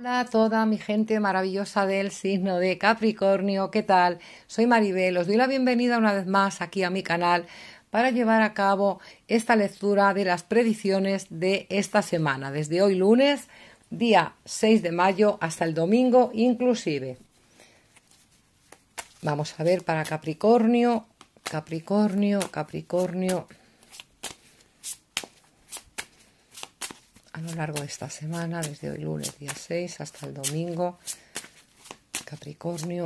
Hola a toda mi gente maravillosa del signo de Capricornio, ¿qué tal? Soy Maribel, os doy la bienvenida una vez más aquí a mi canal para llevar a cabo esta lectura de las predicciones de esta semana, desde hoy lunes, día 6 de mayo, hasta el domingo inclusive. Vamos a ver para Capricornio, Capricornio, Capricornio. a lo largo de esta semana, desde hoy lunes día 6 hasta el domingo. Capricornio.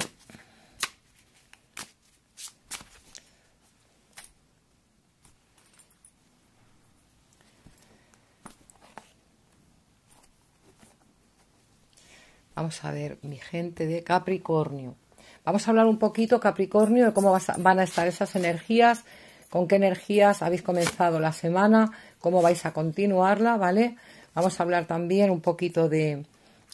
Vamos a ver, mi gente de Capricornio. Vamos a hablar un poquito, Capricornio, de cómo van a estar esas energías, con qué energías habéis comenzado la semana, cómo vais a continuarla, ¿vale? Vamos a hablar también un poquito de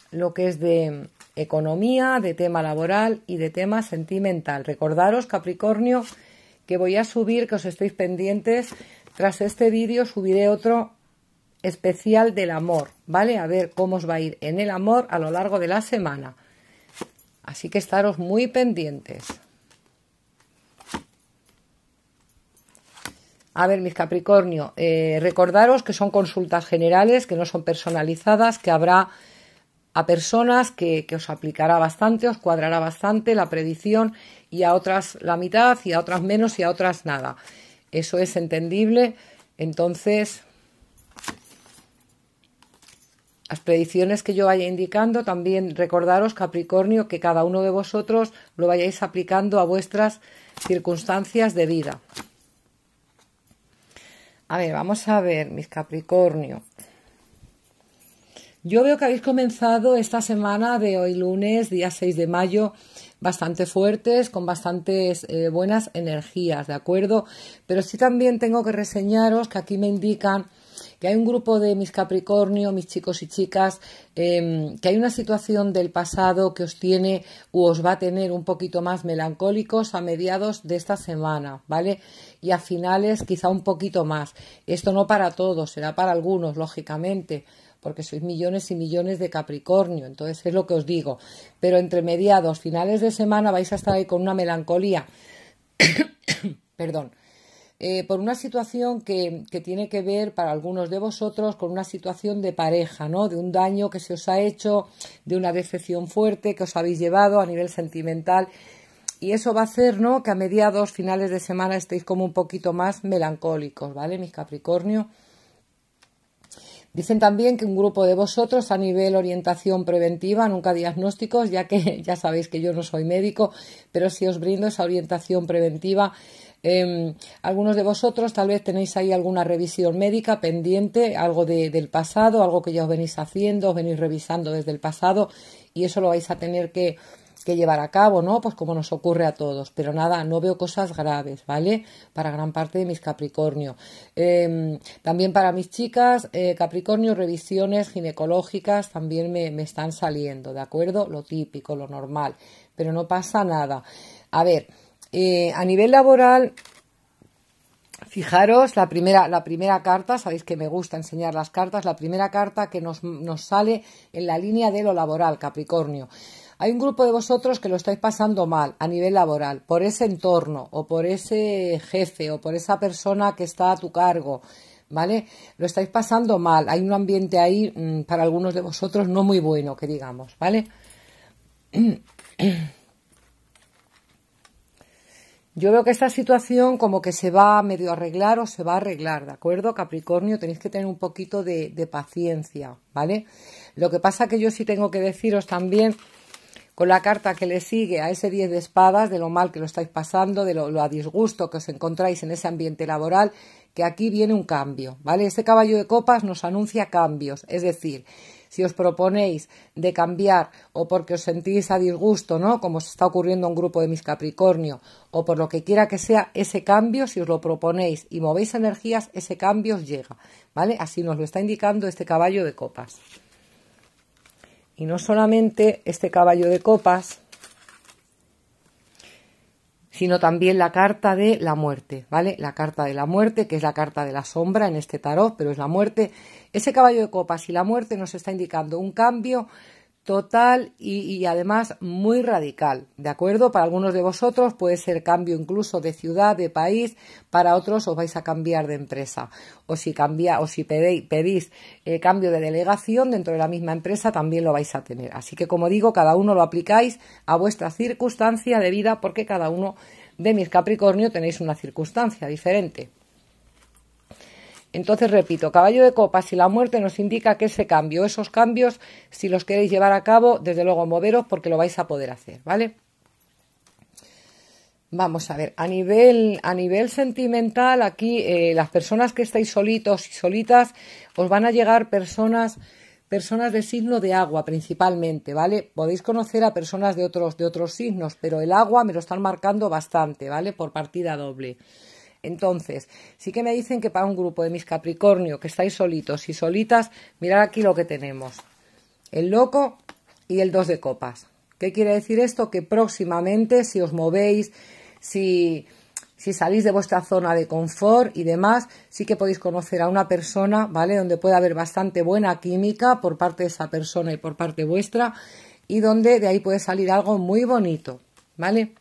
lo que es de economía, de tema laboral y de tema sentimental. Recordaros, Capricornio, que voy a subir, que os estoy pendientes. Tras este vídeo subiré otro especial del amor, ¿vale? A ver cómo os va a ir en el amor a lo largo de la semana. Así que estaros muy pendientes. A ver, mis Capricornio, eh, recordaros que son consultas generales, que no son personalizadas, que habrá a personas que, os aplicará bastante, os cuadrará bastante la predicción y a otras la mitad y a otras menos y a otras nada. Eso es entendible. Entonces, las predicciones que yo vaya indicando, también recordaros, Capricornio, que cada uno de vosotros lo vayáis aplicando a vuestras circunstancias de vida. A ver, vamos a ver, mis Capricornio. Yo veo que habéis comenzado esta semana de hoy lunes, día 6 de mayo, bastante fuertes, con bastantes eh, buenas energías, ¿de acuerdo? Pero sí también tengo que reseñaros que aquí me indican que hay un grupo de mis Capricornio, mis chicos y chicas, em, que hay una situación del pasado que os tiene o os va a tener un poquito más melancólicos a mediados de esta semana, ¿vale? Y a finales quizá un poquito más. Esto no para todos, será para algunos, lógicamente porque sois millones y millones de Capricornio, entonces es lo que os digo. Pero entre mediados, finales de semana vais a estar ahí con una melancolía, perdón, eh, por una situación que, tiene que ver para algunos de vosotros con una situación de pareja, ¿no? De un daño que se os ha hecho, de una decepción fuerte que os habéis llevado a nivel sentimental. Y eso va a hacer, ¿no? Que a mediados, finales de semana estéis como un poquito más melancólicos, ¿vale? Mis Capricornio. Dicen también que un grupo de vosotros a nivel orientación preventiva, nunca diagnósticos, ya que ya sabéis que yo no soy médico, pero sí os brindo esa orientación preventiva Em, algunos de vosotros tal vez tenéis ahí alguna revisión médica pendiente, algo del pasado, algo que ya os venís haciendo, os venís revisando desde el pasado y eso lo vais a tener que, llevar a cabo, ¿no? Pues como nos ocurre a todos. Pero nada, no veo cosas graves, ¿vale? Para gran parte de mis Capricornio. Em, también para mis chicas, eh, Capricornio, revisiones ginecológicas también me están saliendo, ¿de acuerdo? Lo típico, lo normal. Pero no pasa nada. A ver, eh, a nivel laboral, fijaros, la primera, la primera carta, sabéis que me gusta enseñar las cartas, la primera carta que nos, nos sale en la línea de lo laboral, Capricornio. Hay un grupo de vosotros que lo estáis pasando mal a nivel laboral, por ese entorno, o por ese jefe, o por esa persona que está a tu cargo, ¿vale? Lo estáis pasando mal. Hay un ambiente ahí, mm, para algunos de vosotros, no muy bueno, que digamos, ¿vale? Yo veo que esta situación como que se va a medio arreglar o se va a arreglar, ¿de acuerdo? Capricornio, tenéis que tener un poquito de, paciencia, ¿vale? Lo que pasa que yo sí tengo que deciros también con la carta que le sigue a ese 10 de espadas, de lo mal que lo estáis pasando, de lo, a disgusto que os encontráis en ese ambiente laboral, que aquí viene un cambio, ¿vale? Ese caballo de copas nos anuncia cambios, es decir, si os proponéis de cambiar o porque os sentís a disgusto, ¿no? Como se está ocurriendo en un grupo de mis Capricornio, o por lo que quiera que sea, ese cambio, si os lo proponéis y movéis energías, ese cambio os llega, ¿vale? Así nos lo está indicando este caballo de copas. Y no solamente este caballo de copas, sino también la carta de la muerte, ¿vale? La carta de la muerte, que es la carta de la sombra en este tarot, pero es la muerte. Ese caballo de copas y la muerte nos está indicando un cambio total y, además muy radical, ¿de acuerdo? Para algunos de vosotros puede ser cambio incluso de ciudad, de país, para otros os vais a cambiar de empresa. O si, cambia, o si pedís eh, cambio de delegación dentro de la misma empresa, también lo vais a tener. Así que, como digo, cada uno lo aplicáis a vuestra circunstancia de vida, porque cada uno de mis Capricornio tenéis una circunstancia diferente. Entonces, repito, caballo de copas y la muerte nos indica que ese cambio, esos cambios, si los queréis llevar a cabo, desde luego moveros porque lo vais a poder hacer, ¿vale? Vamos a ver, a nivel, sentimental, aquí eh, las personas que estáis solitos y solitas, os van a llegar personas, personas de signo de agua principalmente, ¿vale? Podéis conocer a personas de otros, de otros signos, pero el agua me lo están marcando bastante, ¿vale? Por partida doble. Entonces, sí que me dicen que para un grupo de mis Capricornio, que estáis solitos y solitas, mirad aquí lo que tenemos. El loco y el dos de copas. ¿Qué quiere decir esto? Que próximamente, si os movéis, si, si salís de vuestra zona de confort y demás, sí que podéis conocer a una persona, ¿vale? Donde puede haber bastante buena química por parte de esa persona y por parte vuestra, y donde de ahí puede salir algo muy bonito, ¿vale?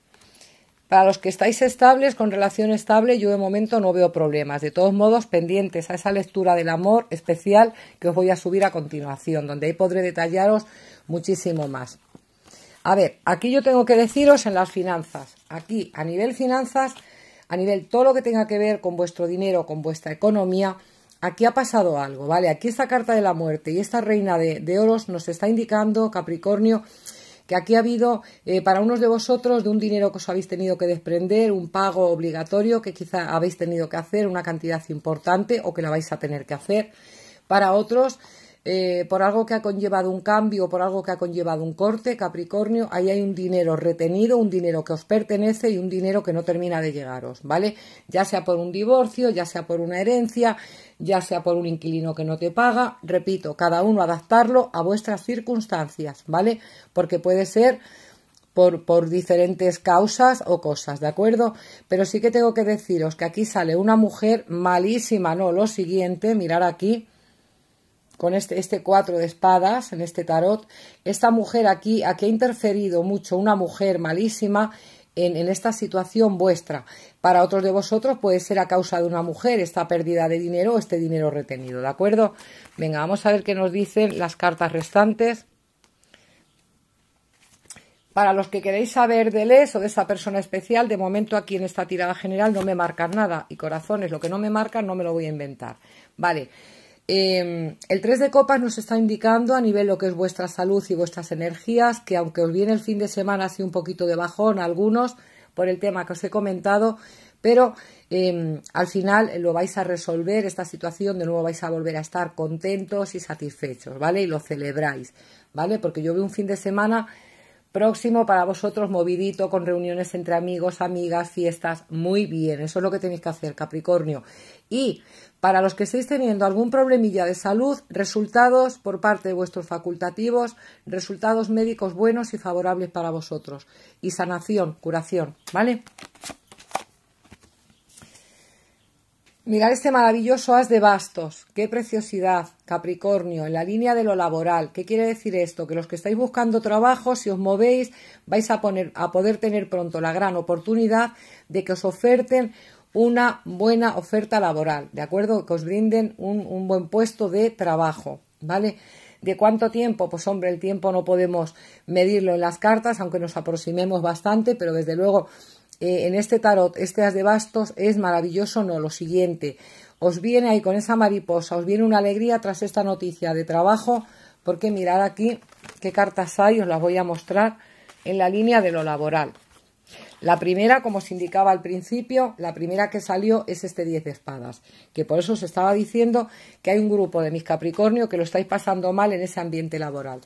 Para los que estáis estables, con relación estable, yo de momento no veo problemas. De todos modos, pendientes a esa lectura del amor especial que os voy a subir a continuación, donde ahí podré detallaros muchísimo más. A ver, aquí yo tengo que deciros en las finanzas. Aquí, a nivel finanzas, a nivel todo lo que tenga que ver con vuestro dinero, con vuestra economía, aquí ha pasado algo, ¿vale? Aquí esta carta de la muerte y esta reina de, de oros nos está indicando, Capricornio, que aquí ha habido eh, para unos de vosotros de un dinero que os habéis tenido que desprender, un pago obligatorio que quizá habéis tenido que hacer, una cantidad importante o que la vais a tener que hacer. Para otros eh, por algo que ha conllevado un cambio, por algo que ha conllevado un corte, Capricornio, ahí hay un dinero retenido, un dinero que os pertenece y un dinero que no termina de llegaros, ¿vale? Ya sea por un divorcio, ya sea por una herencia, ya sea por un inquilino que no te paga, repito, cada uno adaptarlo a vuestras circunstancias, ¿vale? Porque puede ser por, por, diferentes causas o cosas, ¿de acuerdo? Pero sí que tengo que deciros que aquí sale una mujer malísima, ¿no? Lo siguiente, mirar aquí, con este, este, cuatro de espadas en este tarot, esta mujer aquí, aquí ha interferido mucho una mujer malísima en, esta situación vuestra. Para otros de vosotros puede ser a causa de una mujer esta pérdida de dinero o este dinero retenido, ¿de acuerdo? Venga, vamos a ver qué nos dicen las cartas restantes. Para los que queréis saber de Les o de esa persona especial, de momento aquí en esta tirada general no me marcan nada. Y corazones, lo que no me marcan no me lo voy a inventar. Vale. Em, el 3 de copas nos está indicando a nivel lo que es vuestra salud y vuestras energías, que aunque os viene el fin de semana así un poquito de bajón algunos por el tema que os he comentado, pero em, al final lo vais a resolver esta situación, de nuevo vais a volver a estar contentos y satisfechos, ¿vale? Y lo celebráis, ¿vale? Porque yo veo un fin de semana próximo para vosotros, movidito, con reuniones entre amigos, amigas, fiestas. Muy bien, eso es lo que tenéis que hacer, Capricornio. Y para los que estéis teniendo algún problemilla de salud, resultados por parte de vuestros facultativos, resultados médicos buenos y favorables para vosotros. Y sanación, curación, ¿vale? Mirad este maravilloso as de bastos. Qué preciosidad, Capricornio, en la línea de lo laboral. ¿Qué quiere decir esto? Que los que estáis buscando trabajo, si os movéis, vais a, a poder tener pronto la gran oportunidad de que os oferten una buena oferta laboral, ¿de acuerdo? Que os brinden un, un buen puesto de trabajo, ¿vale? ¿De cuánto tiempo? Pues hombre, el tiempo no podemos medirlo en las cartas, aunque nos aproximemos bastante, pero desde luego eh, en este tarot, este as de bastos, es maravilloso, no, lo siguiente, os viene ahí con esa mariposa, os viene una alegría tras esta noticia de trabajo, porque mirad aquí qué cartas hay, os las voy a mostrar en la línea de lo laboral. La primera, como os indicaba al principio, la primera que salió es este 10 de espadas, que por eso os estaba diciendo que hay un grupo de mis Capricornio que lo estáis pasando mal en ese ambiente laboral.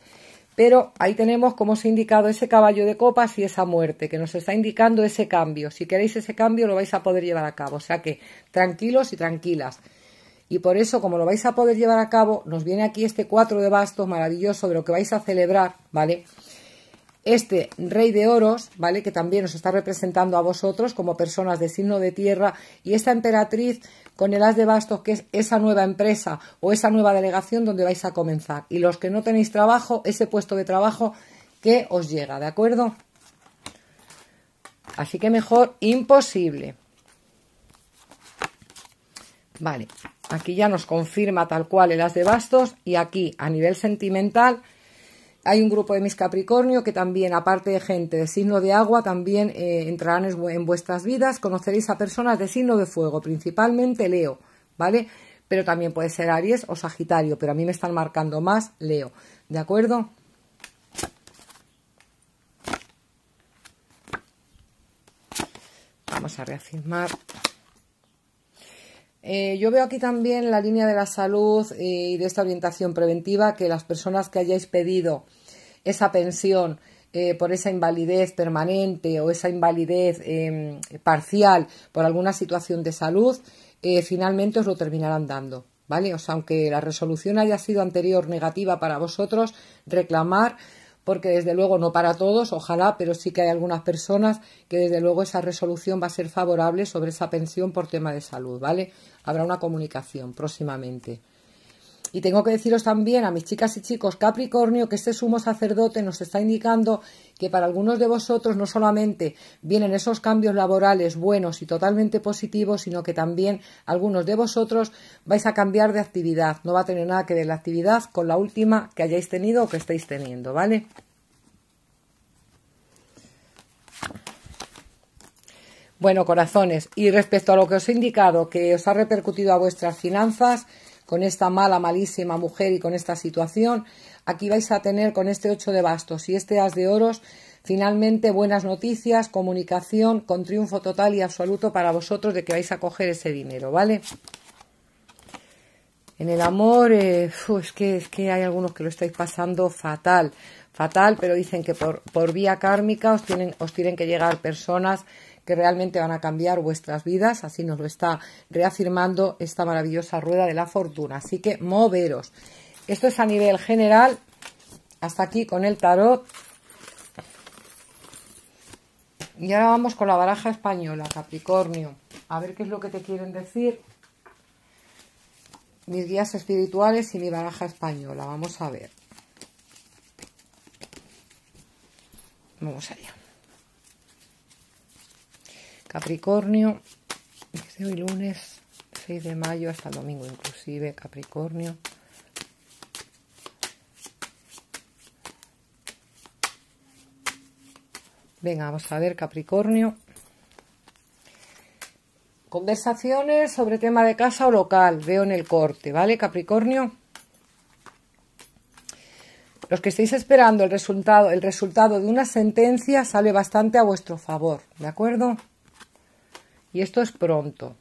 Pero ahí tenemos como se ha indicado ese caballo de copas y esa muerte, que nos está indicando ese cambio. Si queréis ese cambio lo vais a poder llevar a cabo. O sea que tranquilos y tranquilas. Y por eso, como lo vais a poder llevar a cabo, nos viene aquí este cuatro de bastos maravilloso de lo que vais a celebrar, ¿vale? este rey de oros, ¿vale? Que también os está representando a vosotros como personas de signo de tierra y esta emperatriz con el as de bastos que es esa nueva empresa o esa nueva delegación donde vais a comenzar. Y los que no tenéis trabajo, ese puesto de trabajo que os llega, ¿de acuerdo? Así que mejor imposible. Vale, aquí ya nos confirma tal cual el as de bastos y aquí a nivel sentimental hay un grupo de mis Capricornio que también, aparte de gente de signo de agua, también eh, entrarán en vuestras vidas. Conoceréis a personas de signo de fuego, principalmente Leo, ¿vale? Pero también puede ser Aries o Sagitario, pero a mí me están marcando más Leo, ¿de acuerdo? Vamos a reafirmar eh, yo veo aquí también la línea de la salud eh, y de esta orientación preventiva que las personas que hayáis pedido esa pensión eh, por esa invalidez permanente o esa invalidez em, parcial por alguna situación de salud, finalmente os lo terminarán dando. ¿Vale? O sea, aunque la resolución haya sido anterior negativa para vosotros, reclamar porque desde luego no para todos, ojalá, pero sí que hay algunas personas que desde luego esa resolución va a ser favorable sobre esa pensión por tema de salud, ¿vale? Habrá una comunicación próximamente. Y tengo que deciros también a mis chicas y chicos Capricornio que este sumo sacerdote nos está indicando que para algunos de vosotros no solamente vienen esos cambios laborales buenos y totalmente positivos, sino que también algunos de vosotros vais a cambiar de actividad. No va a tener nada que ver la actividad con la última que hayáis tenido o que estéis teniendo, ¿vale? Bueno, corazones, y respecto a lo que os he indicado, que os ha repercutido a vuestras finanzas, con esta mala, malísima mujer y con esta situación. Aquí vais a tener con este ocho de bastos y este as de oros, finalmente buenas noticias, comunicación con triunfo total y absoluto para vosotros de que vais a coger ese dinero, ¿vale? En el amor, eh, es, que, es que hay algunos que lo estáis pasando fatal, fatal, pero dicen que por, vía kármica os tienen, os tienen que llegar personas que realmente van a cambiar vuestras vidas, así nos lo está reafirmando esta maravillosa rueda de la fortuna. Así que moveros. Esto es a nivel general, hasta aquí con el tarot. Y ahora vamos con la baraja española, Capricornio. A ver qué es lo que te quieren decir mis guías espirituales y mi baraja española. Vamos a ver. Vamos allá. Capricornio, desde hoy lunes 6 de mayo hasta domingo inclusive, Capricornio. Venga, vamos a ver, Capricornio. Conversaciones sobre tema de casa o local, veo en el corte, ¿vale, Capricornio? Los que estéis esperando el resultado, el resultado de una sentencia sale bastante a vuestro favor, ¿de acuerdo? y esto es pronto.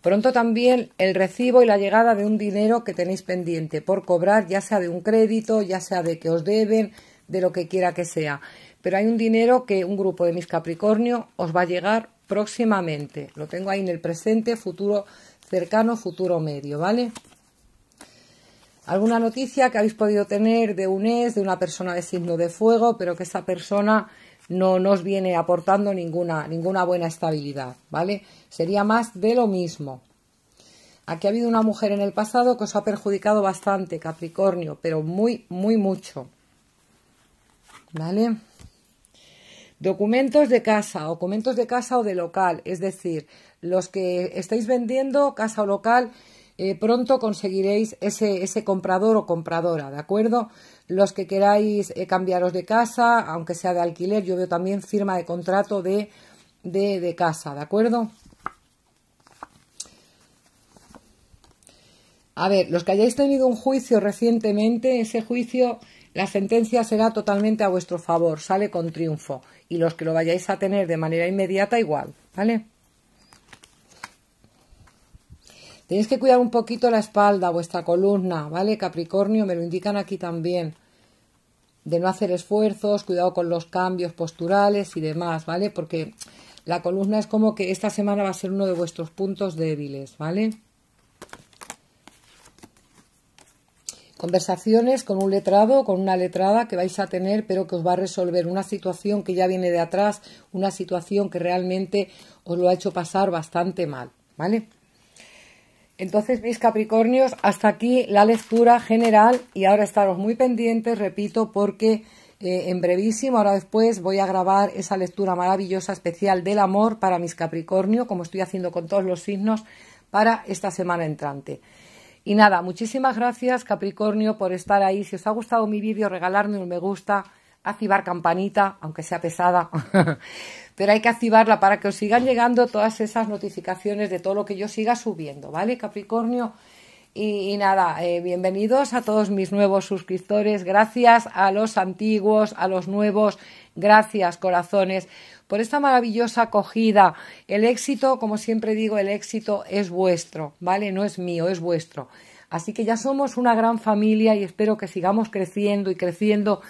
Pronto también el recibo y la llegada de un dinero que tenéis pendiente por cobrar, ya sea de un crédito, ya sea de que os deben, de lo que quiera que sea. Pero hay un dinero que un grupo de mis Capricornio os va a llegar próximamente. Lo tengo ahí en el presente, futuro cercano, futuro medio, ¿vale? Alguna noticia que habéis podido tener de un ex, de una persona de signo de fuego, pero que esa persona no nos viene aportando ninguna, ninguna buena estabilidad, ¿vale? Sería más de lo mismo. Aquí ha habido una mujer en el pasado que os ha perjudicado bastante, Capricornio, pero muy, muy mucho. ¿Vale? Documentos de casa, documentos de casa o de local, es decir, los que estáis vendiendo casa o local, eh, pronto conseguiréis ese, ese, comprador o compradora, ¿de acuerdo? Los que queráis eh, cambiaros de casa, aunque sea de alquiler, yo veo también firma de contrato de, de, de casa, ¿de acuerdo? A ver, los que hayáis tenido un juicio recientemente, ese juicio, la sentencia será totalmente a vuestro favor, sale con triunfo. Y los que lo vayáis a tener de manera inmediata, igual, ¿vale? Tenéis que cuidar un poquito la espalda, vuestra columna, ¿vale? Capricornio, me lo indican aquí también. De no hacer esfuerzos, cuidado con los cambios posturales y demás, ¿vale? Porque la columna es como que esta semana va a ser uno de vuestros puntos débiles, ¿vale? Conversaciones con un letrado, con una letrada que vais a tener, pero que os va a resolver una situación que ya viene de atrás, una situación que realmente os lo ha hecho pasar bastante mal, ¿vale? Entonces, mis Capricornios, hasta aquí la lectura general y ahora estaros muy pendientes, repito, porque eh, en brevísimo, ahora después, voy a grabar esa lectura maravillosa especial del amor para mis Capricornio, como estoy haciendo con todos los signos, para esta semana entrante. Y nada, muchísimas gracias Capricornio por estar ahí. Si os ha gustado mi vídeo, regalarme un me gusta activar campanita, aunque sea pesada, pero hay que activarla para que os sigan llegando todas esas notificaciones de todo lo que yo siga subiendo, ¿vale? Capricornio. Y, nada, eh, bienvenidos a todos mis nuevos suscriptores, gracias a los antiguos, a los nuevos, gracias corazones por esta maravillosa acogida. El éxito, como siempre digo, el éxito es vuestro, ¿vale? No es mío, es vuestro. Así que ya somos una gran familia y espero que sigamos creciendo y creciendo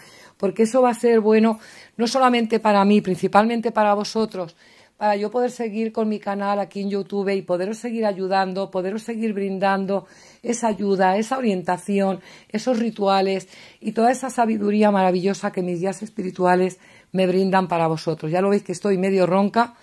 porque eso va a ser bueno no solamente para mí, principalmente para vosotros, para yo poder seguir con mi canal aquí en YouTube y poderos seguir ayudando, poderos seguir brindando esa ayuda, esa orientación, esos rituales y toda esa sabiduría maravillosa que mis guías espirituales me brindan para vosotros. Ya lo veis que estoy medio ronca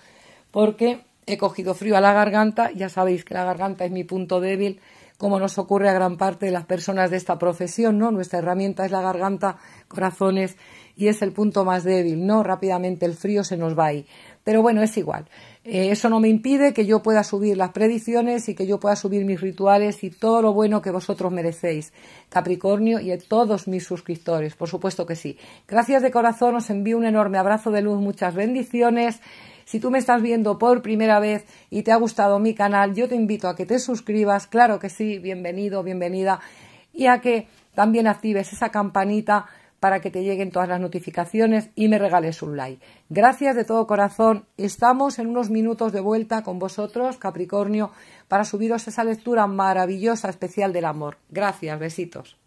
porque he cogido frío a la garganta, ya sabéis que la garganta es mi punto débil como nos ocurre a gran parte de las personas de esta profesión, ¿no? Nuestra herramienta es la garganta, corazones y es el punto más débil, ¿no? Rápidamente el frío se nos va ahí. Pero bueno, es igual. Eh, eso no me impide que yo pueda subir las predicciones y que yo pueda subir mis rituales y todo lo bueno que vosotros merecéis, Capricornio y a todos mis suscriptores, por supuesto que sí. Gracias de corazón, os envío un enorme abrazo de luz, muchas bendiciones. Si tú me estás viendo por primera vez y te ha gustado mi canal, yo te invito a que te suscribas, claro que sí, bienvenido, bienvenida, y a que también actives esa campanita para que te lleguen todas las notificaciones y me regales un like. Gracias de todo corazón. Estamos en unos minutos de vuelta con vosotros, Capricornio, para subiros esa lectura maravillosa especial del amor. Gracias, besitos.